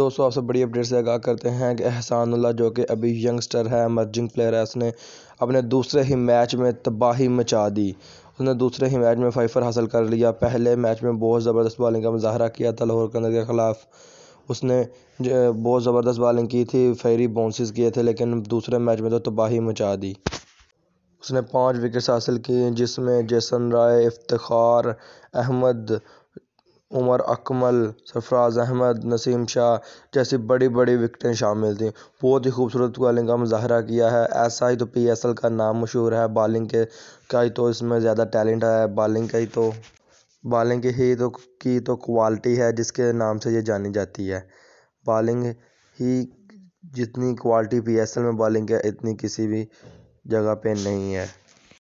दोस्तों आपसे बड़ी अपडेट से आगाह करते हैं कि एहसानुल्ला जो कि अभी यंगस्टर है एमर्जिंग प्लेयर है उसने अपने दूसरे ही मैच में तबाही मचा दी उसने दूसरे ही मैच में फाइफर हासिल कर लिया पहले मैच में बहुत ज़बरदस्त बॉलिंग का मुजाहरा किया था लाहौर कंदर के ख़िलाफ़ उसने बहुत ज़बरदस्त बॉलिंग की थी फेरी बाउंसिस किए थे लेकिन दूसरे मैच में तो तबाही मचा दी उसने पाँच विकेट्स हासिल की जिसमें जैसन राय इफ्तार अहमद उमर अकमल सरफराज़ अहमद नसीम शाह जैसी बड़ी बड़ी विकटें शामिल थी बहुत ही खूबसूरत बॉलिंग का मुजाहरा किया है ऐसा ही तो पी एस एल का नाम मशहूर है बॉलिंग के का ही तो इसमें ज़्यादा टैलेंट है बॉलिंग का ही तो बॉलिंग ही तो की तो क्वालिटी है जिसके नाम से ये जानी जाती है बॉलिंग ही जितनी क्वालिटी पी एस एल में बॉलिंग है इतनी किसी भी जगह पर नहीं है